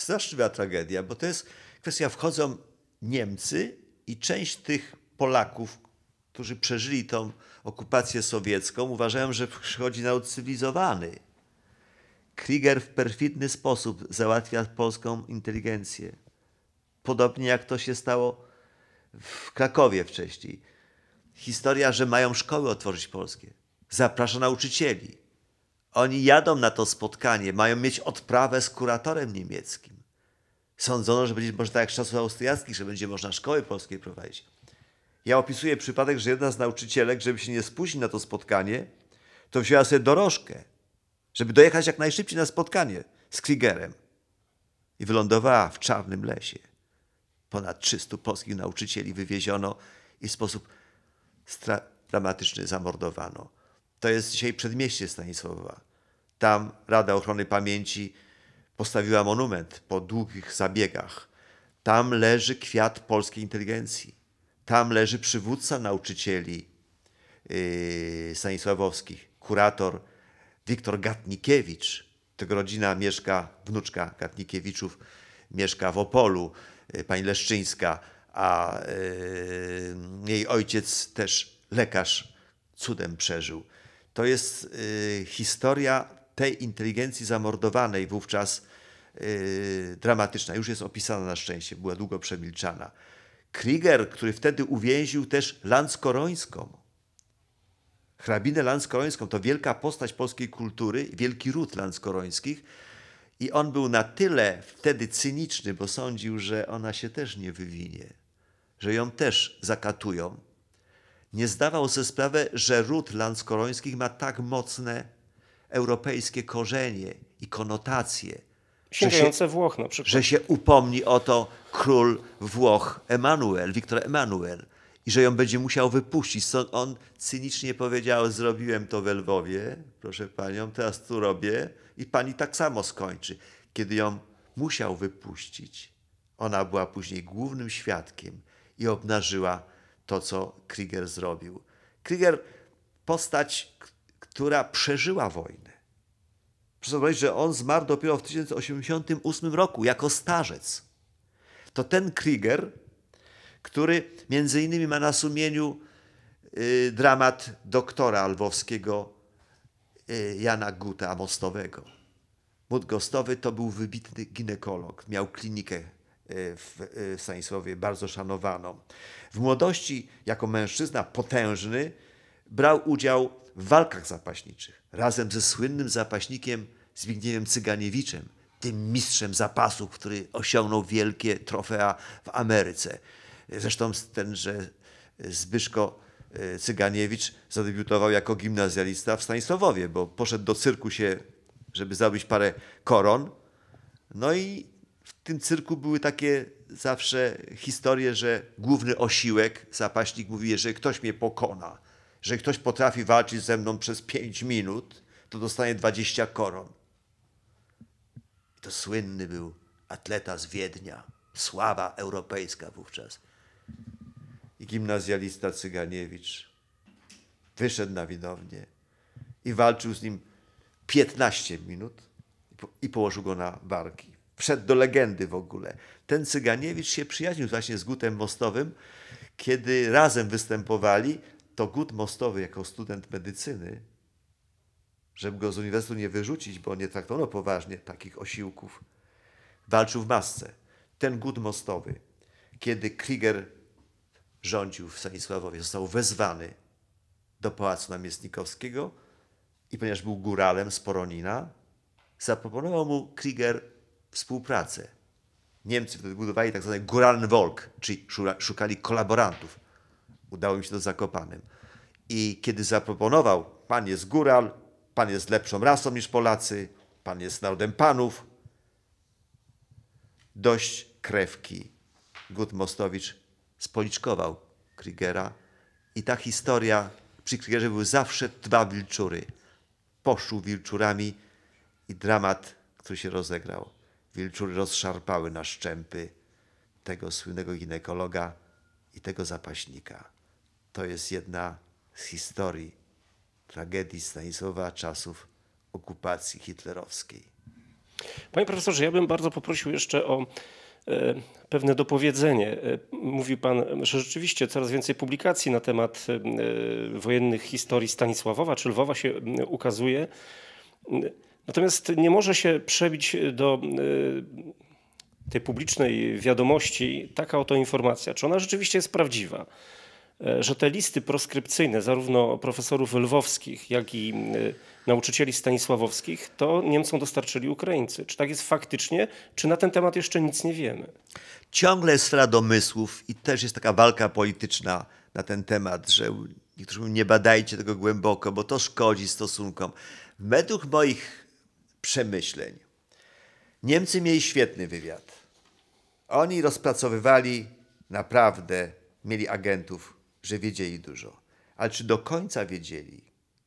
straszliwa tragedia, bo to jest kwestia, wchodzą Niemcy i część tych Polaków, którzy przeżyli tą okupację sowiecką, uważają, że przychodzi naród cywilizowany. Krieger w perfidny sposób załatwia polską inteligencję. Podobnie jak to się stało w Krakowie wcześniej. Historia, że mają szkoły otworzyć polskie. Zaprasza nauczycieli. Oni jadą na to spotkanie, mają mieć odprawę z kuratorem niemieckim. Sądzono, że będzie może tak jak z czasów austriackich, że będzie można szkoły polskie prowadzić. Ja opisuję przypadek, że jedna z nauczycielek, żeby się nie spóźnić na to spotkanie, to wzięła sobie dorożkę, żeby dojechać jak najszybciej na spotkanie z Kriegerem. I wylądowała w czarnym lesie. Ponad 300 polskich nauczycieli wywieziono i w sposób dramatyczny zamordowano. To jest dzisiaj przedmieście Stanisława. Tam Rada Ochrony Pamięci postawiła monument po długich zabiegach. Tam leży kwiat polskiej inteligencji. Tam leży przywódca nauczycieli yy, stanisławowskich, kurator Wiktor Gatnikiewicz. Tego rodzina mieszka, wnuczka Gatnikiewiczów mieszka w Opolu, yy, pani Leszczyńska, a yy, jej ojciec też lekarz cudem przeżył. To jest yy, historia tej inteligencji zamordowanej wówczas Y, dramatyczna, już jest opisana na szczęście, była długo przemilczana. Krieger, który wtedy uwięził też Lanskorońską, hrabinę Lanskorońską, to wielka postać polskiej kultury, wielki ród Lanskorońskich, i on był na tyle wtedy cyniczny, bo sądził, że ona się też nie wywinie, że ją też zakatują. Nie zdawał sobie sprawy, że ród Lanskorońskich ma tak mocne europejskie korzenie i konotacje, sięgające się, Włoch na przykład. Że się upomni o to król Włoch Emanuel, Wiktor Emanuel i że ją będzie musiał wypuścić. Stąd on cynicznie powiedział, zrobiłem to we Lwowie, proszę panią, teraz tu robię i pani tak samo skończy. Kiedy ją musiał wypuścić, ona była później głównym świadkiem i obnażyła to, co Krieger zrobił. Krieger, postać, która przeżyła wojnę Przyznać, że on zmarł dopiero w 1988 roku jako starzec. To ten Krieger, który między innymi ma na sumieniu y, dramat doktora lwowskiego y, Jana Guta Mostowego. Gostowy to był wybitny ginekolog, miał klinikę y, y, w Stanisławie bardzo szanowaną. W młodości, jako mężczyzna potężny, brał udział w walkach zapaśniczych razem ze słynnym zapaśnikiem Zbigniewem Cyganiewiczem, tym mistrzem zapasów, który osiągnął wielkie trofea w Ameryce. Zresztą tenże Zbyszko e, Cyganiewicz zadebiutował jako gimnazjalista w Stanisławowie, bo poszedł do cyrku się, żeby zabić parę koron. No i w tym cyrku były takie zawsze historie, że główny osiłek, zapaśnik mówi, że ktoś mnie pokona, że ktoś potrafi walczyć ze mną przez 5 minut, to dostanie 20 koron. To słynny był atleta z Wiednia, sława europejska wówczas. I gimnazjalista Cyganiewicz wyszedł na widownię i walczył z nim 15 minut i położył go na barki. Wszedł do legendy w ogóle. Ten Cyganiewicz się przyjaźnił właśnie z Gutem Mostowym, kiedy razem występowali to gud mostowy jako student medycyny, żeby go z uniwersytetu nie wyrzucić, bo nie traktowano poważnie takich osiłków, walczył w masce. Ten gud mostowy, kiedy Krieger rządził w Stanisławowie, został wezwany do Pałacu Namiestnikowskiego i ponieważ był góralem z Poronina, zaproponował mu Krieger współpracę. Niemcy wtedy budowali tak zwany Góralny volk, czyli szukali kolaborantów Udało mi się to zakopanym I kiedy zaproponował, pan jest góral, pan jest lepszą rasą niż Polacy, pan jest narodem panów, dość krewki. Gutmostowicz spoliczkował Krigera i ta historia, przy Krigerze były zawsze dwa wilczury. Poszł wilczurami i dramat, który się rozegrał. Wilczury rozszarpały na szczępy tego słynnego ginekologa i tego zapaśnika. To jest jedna z historii tragedii Stanisława czasów okupacji hitlerowskiej. Panie profesorze, ja bym bardzo poprosił jeszcze o e, pewne dopowiedzenie. E, Mówił Pan, że rzeczywiście coraz więcej publikacji na temat e, wojennych historii Stanisławowa czy Lwowa się ukazuje. Natomiast nie może się przebić do tej publicznej wiadomości taka oto informacja. Czy ona rzeczywiście jest prawdziwa? E, że te listy proskrypcyjne zarówno profesorów lwowskich, jak i e, nauczycieli stanisławowskich, to Niemcom dostarczyli Ukraińcy. Czy tak jest faktycznie, czy na ten temat jeszcze nic nie wiemy? Ciągle jest sfera domysłów i też jest taka walka polityczna na ten temat, że niektórzy mówią, nie badajcie tego głęboko, bo to szkodzi stosunkom. Według moich przemyśleń Niemcy mieli świetny wywiad. Oni rozpracowywali naprawdę, mieli agentów że wiedzieli dużo, ale czy do końca wiedzieli,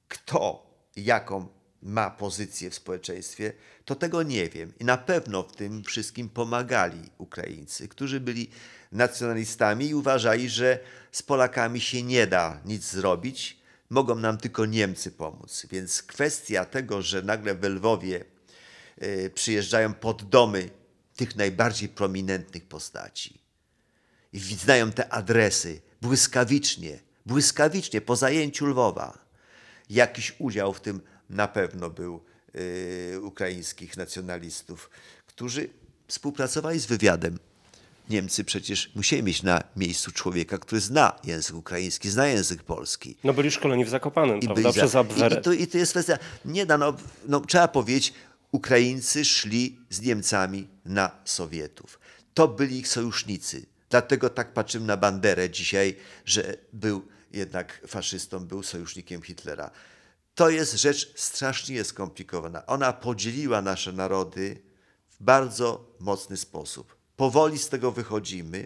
kto jaką ma pozycję w społeczeństwie, to tego nie wiem. I na pewno w tym wszystkim pomagali Ukraińcy, którzy byli nacjonalistami i uważali, że z Polakami się nie da nic zrobić, mogą nam tylko Niemcy pomóc. Więc kwestia tego, że nagle w Lwowie e, przyjeżdżają pod domy tych najbardziej prominentnych postaci i znają te adresy, błyskawicznie, błyskawicznie po zajęciu Lwowa. Jakiś udział w tym na pewno był yy, ukraińskich nacjonalistów, którzy współpracowali z wywiadem. Niemcy przecież musieli mieć na miejscu człowieka, który zna język ukraiński, zna język polski. No byli szkoleni w Zakopanem, I prawda? Byli Przez Abwerę. I, i, to, I to jest kwestia, nie da, no, no, trzeba powiedzieć, Ukraińcy szli z Niemcami na Sowietów. To byli ich sojusznicy. Dlatego tak patrzymy na Banderę dzisiaj, że był jednak faszystą, był sojusznikiem Hitlera. To jest rzecz strasznie skomplikowana. Ona podzieliła nasze narody w bardzo mocny sposób. Powoli z tego wychodzimy.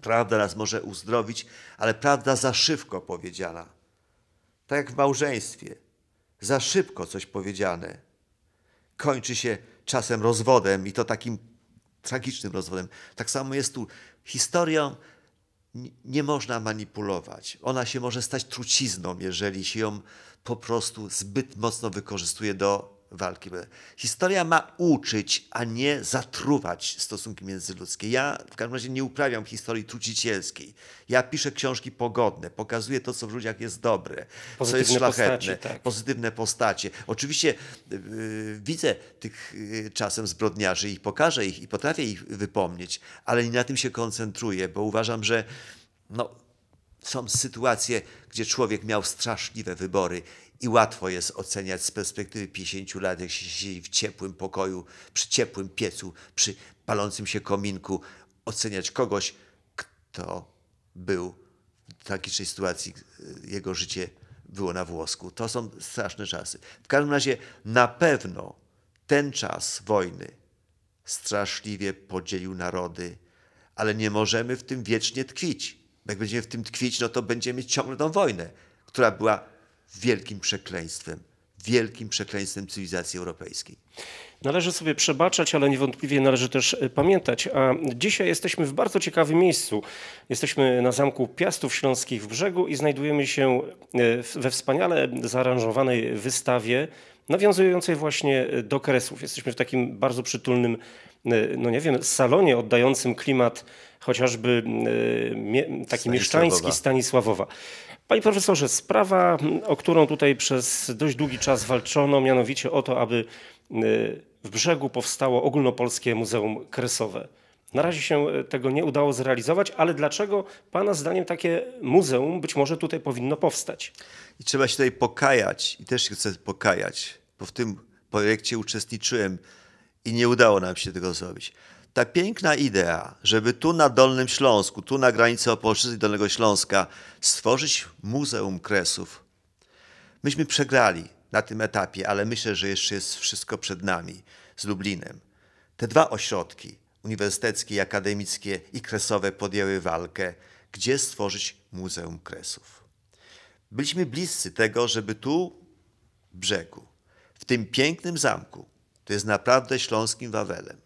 Prawda nas może uzdrowić, ale prawda za szybko powiedziana. Tak jak w małżeństwie. Za szybko coś powiedziane. Kończy się czasem rozwodem i to takim tragicznym rozwodem. Tak samo jest tu. Historią nie można manipulować. Ona się może stać trucizną, jeżeli się ją po prostu zbyt mocno wykorzystuje do walki. Historia ma uczyć, a nie zatruwać stosunki międzyludzkie. Ja w każdym razie nie uprawiam historii trucicielskiej. Ja piszę książki pogodne, pokazuję to, co w ludziach jest dobre, pozytywne co jest szlachetne, postaci, tak. pozytywne postacie. Oczywiście yy, widzę tych yy, czasem zbrodniarzy i pokażę ich i potrafię ich wypomnieć, ale nie na tym się koncentruję, bo uważam, że no, są sytuacje, gdzie człowiek miał straszliwe wybory i łatwo jest oceniać z perspektywy 50 lat, jak się siedzi w ciepłym pokoju, przy ciepłym piecu, przy palącym się kominku, oceniać kogoś, kto był w takiej sytuacji, y, jego życie było na włosku. To są straszne czasy. W każdym razie na pewno ten czas wojny straszliwie podzielił narody, ale nie możemy w tym wiecznie tkwić. Jak będziemy w tym tkwić, no to będziemy ciągle tą wojnę, która była wielkim przekleństwem, wielkim przekleństwem cywilizacji europejskiej. Należy sobie przebaczać, ale niewątpliwie należy też e, pamiętać. A dzisiaj jesteśmy w bardzo ciekawym miejscu. Jesteśmy na zamku Piastów Śląskich w Brzegu i znajdujemy się e, we wspaniale zaaranżowanej wystawie nawiązującej właśnie e, do Kresów. Jesteśmy w takim bardzo przytulnym, no nie wiem, salonie oddającym klimat chociażby taki Stanisławowa. mieszczański Stanisławowa. Panie profesorze, sprawa, o którą tutaj przez dość długi czas walczono, mianowicie o to, aby y, w brzegu powstało ogólnopolskie Muzeum Kresowe. Na razie się y, tego nie udało zrealizować, ale dlaczego Pana zdaniem takie muzeum być może tutaj powinno powstać? I trzeba się tutaj pokajać i też się chcę pokajać, bo w tym projekcie uczestniczyłem i nie udało nam się tego zrobić ta piękna idea, żeby tu na Dolnym Śląsku, tu na granicy Opolszczyzny i Dolnego Śląska stworzyć Muzeum Kresów. Myśmy przegrali na tym etapie, ale myślę, że jeszcze jest wszystko przed nami z Lublinem. Te dwa ośrodki, uniwersyteckie akademickie i kresowe podjęły walkę, gdzie stworzyć Muzeum Kresów. Byliśmy bliscy tego, żeby tu brzegu, w tym pięknym zamku, to jest naprawdę śląskim Wawelem,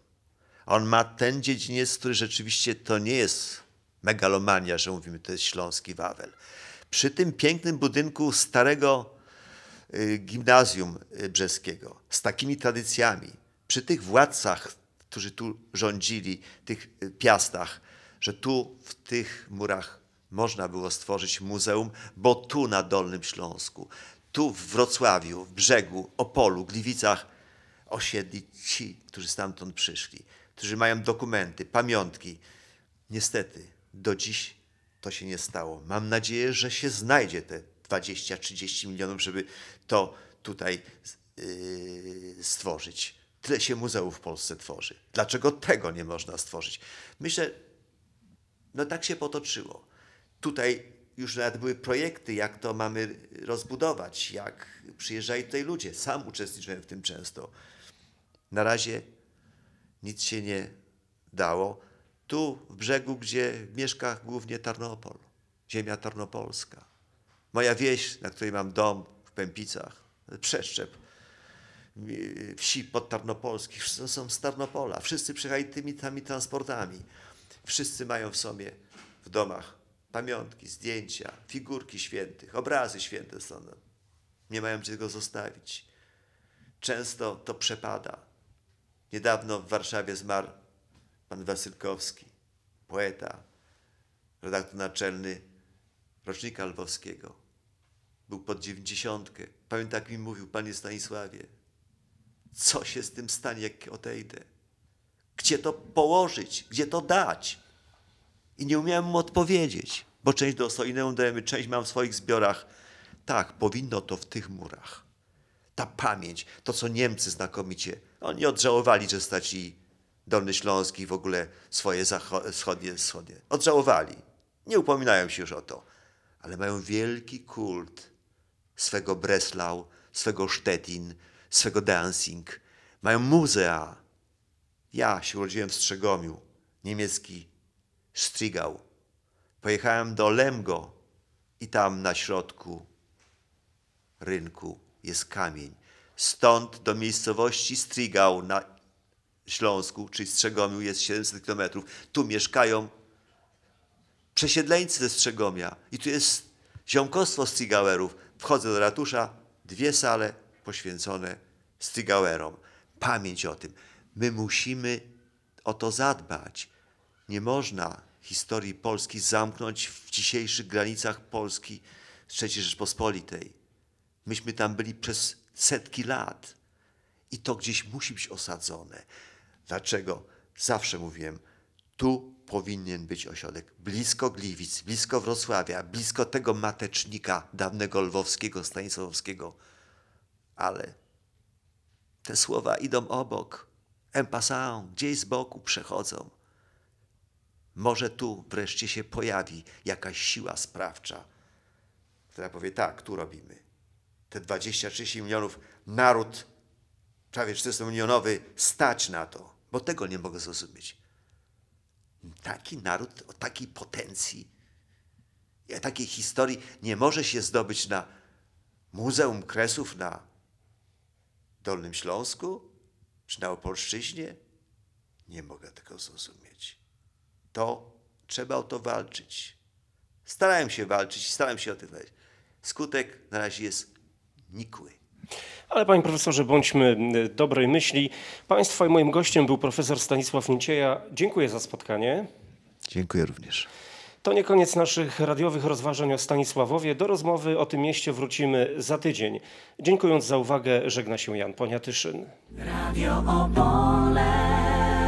on ma ten dziedziniec, który rzeczywiście to nie jest megalomania, że mówimy, to jest śląski Wawel. Przy tym pięknym budynku starego y, gimnazjum y, brzeskiego, z takimi tradycjami, przy tych władcach, którzy tu rządzili, tych y, piastach, że tu w tych murach można było stworzyć muzeum, bo tu na Dolnym Śląsku, tu w Wrocławiu, w Brzegu, Opolu, Gliwicach osiedli ci, którzy stamtąd przyszli którzy mają dokumenty, pamiątki. Niestety, do dziś to się nie stało. Mam nadzieję, że się znajdzie te 20-30 milionów, żeby to tutaj yy, stworzyć. Tyle się muzeów w Polsce tworzy. Dlaczego tego nie można stworzyć? Myślę, no tak się potoczyło. Tutaj już nawet były projekty, jak to mamy rozbudować, jak przyjeżdżają tutaj ludzie. Sam uczestniczyłem w tym często. Na razie nic się nie dało. Tu w brzegu, gdzie mieszka głównie Tarnopol, ziemia tarnopolska. Moja wieś, na której mam dom w Pępicach, przeszczep wsi podtarnopolskich, są z Tarnopola. Wszyscy przyjechali tymi transportami. Wszyscy mają w sobie w domach pamiątki, zdjęcia, figurki świętych, obrazy święte są. Nie mają gdzie go zostawić. Często to przepada. Niedawno w Warszawie zmarł pan Wasylkowski, poeta, redaktor naczelny rocznika lwowskiego. Był pod dziewięćdziesiątkę. Pamiętam, jak mi mówił, panie Stanisławie, co się z tym stanie, jak odejdę? Gdzie to położyć? Gdzie to dać? I nie umiałem mu odpowiedzieć, bo część do Soineu dajemy, część mam w swoich zbiorach. Tak, powinno to w tych murach ta pamięć, to co Niemcy znakomicie, oni odżałowali, że straci Dolny Śląsk i w ogóle swoje wschodnie, wschodnie. Odżałowali. Nie upominają się już o to. Ale mają wielki kult swego Breslau, swego Stettin, swego Dancing. Mają muzea. Ja się urodziłem w Strzegomiu, niemiecki Strigał. Pojechałem do Lemgo i tam na środku rynku jest kamień. Stąd do miejscowości Strigał na Śląsku, czyli Strzegomiu, jest 700 kilometrów. Tu mieszkają przesiedleńcy ze Strzegomia i tu jest ziomkostwo Strigauerów. Wchodzę do ratusza, dwie sale poświęcone Strigauerom. Pamięć o tym. My musimy o to zadbać. Nie można historii Polski zamknąć w dzisiejszych granicach Polski z III Rzeczpospolitej. Myśmy tam byli przez setki lat i to gdzieś musi być osadzone. Dlaczego? Zawsze mówiłem, tu powinien być ośrodek. Blisko Gliwic, blisko Wrocławia, blisko tego matecznika dawnego lwowskiego, stanisławskiego. Ale te słowa idą obok, en passant, gdzieś z boku przechodzą. Może tu wreszcie się pojawi jakaś siła sprawcza, która powie tak, tu robimy te 20-30 milionów naród prawie 400-milionowy stać na to, bo tego nie mogę zrozumieć. Taki naród o takiej potencji, takiej historii nie może się zdobyć na Muzeum Kresów na Dolnym Śląsku czy na Opolszczyźnie? Nie mogę tego zrozumieć. To trzeba o to walczyć. Starałem się walczyć, starałem się o tym walczyć. Skutek na razie jest nikły. Ale panie profesorze, bądźmy y, dobrej myśli. Państwo i moim gościem był profesor Stanisław Nicieja. Dziękuję za spotkanie. Dziękuję również. To nie koniec naszych radiowych rozważań o Stanisławowie. Do rozmowy o tym mieście wrócimy za tydzień. Dziękując za uwagę, żegna się Jan Poniatyszyn. Radio Opole.